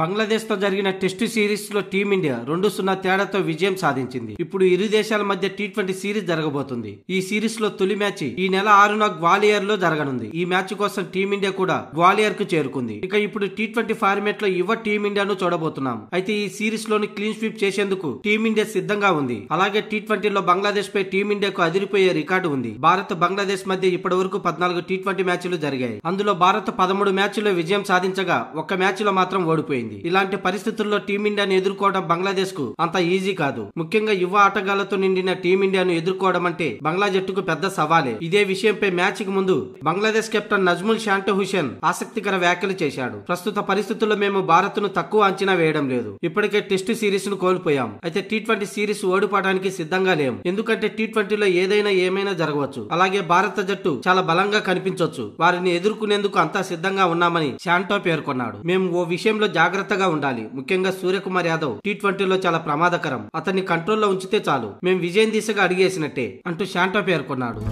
బంగ్లాదేశ్తో జరిగిన టెస్టు సిరీస్లో టీమిండియా రెండు సున్నా తేడాతో విజయం సాధించింది ఇప్పుడు ఇరు దేశాల మధ్య టీ ట్వంటీ సిరీస్ జరగబోతుంది ఈ సిరీస్ లో తొలి మ్యాచ్ ఈ నెల ఆరున గ్వాలియర్ లో జరగనుంది ఈ మ్యాచ్ కోసం టీమిండియా కూడా గ్వాలియర్ కు చేరుకుంది ఇక ఇప్పుడు టీ ట్వంటీ ఫార్మేట్ లో యువ టీమిండియాను చూడబోతున్నాం అయితే ఈ సిరీస్ లోని క్లీన్ స్వీప్ చేసేందుకు టీమిండియా సిద్ధంగా ఉంది అలాగే టీ ట్వంటీలో బంగ్లాదేశ్ పై టీమిండియాకు అదిరిపోయే రికార్డు ఉంది భారత్ బంగ్లాదేశ్ మధ్య ఇప్పటి వరకు పద్నాలుగు టీ ట్వంటీ మ్యాచ్లు జరిగాయి అందులో భారత్ పదమూడు లో విజయం సాధించగా ఒక్క మ్యాచ్లో మాత్రం ఓడిపోయింది అయిపోయింది ఇలాంటి పరిస్థితుల్లో టీమిండియాను ఎదుర్కోవడం బంగ్లాదేశ్ కు అంత ఈజీ కాదు ముఖ్యంగా యువ ఆటగాళ్లతో నిండిన టీమిండియాను ఎదుర్కోవడం అంటే బంగ్లా జట్టుకు పెద్ద సవాలే ఇదే విషయంపై మ్యాచ్ కి ముందు బంగ్లాదేశ్ కెప్టెన్ నజ్ముల్ షాంటో హుసేన్ ఆసక్తికర వ్యాఖ్యలు చేశాడు ప్రస్తుత పరిస్థితుల్లో మేము భారత్ ను తక్కువ అంచనా వేయడం లేదు ఇప్పటికే టెస్ట్ సిరీస్ ను కోల్పోయాం అయితే టీ ట్వంటీ సిరీస్ ఓడిపోవడానికి సిద్ధంగా లేం ఎందుకంటే టీ ట్వంటీలో ఏదైనా ఏమైనా జరగవచ్చు అలాగే భారత జట్టు చాలా బలంగా కనిపించవచ్చు వారిని ఎదుర్కొనేందుకు అంతా సిద్ధంగా ఉన్నామని శాంటో పేర్కొన్నాడు మేము ఓ విషయంలో జాగ్రత్తగా ఉండాలి ముఖ్యంగా సూర్యకుమార్ యాదవ్ టీ ట్వంటీలో చాలా ప్రమాదకరం అతన్ని కంట్రోల్లో ఉంచితే చాలు మేం విజయం దిశగా అడిగేసినట్టే అంటూ శాంటా పేర్కొన్నాడు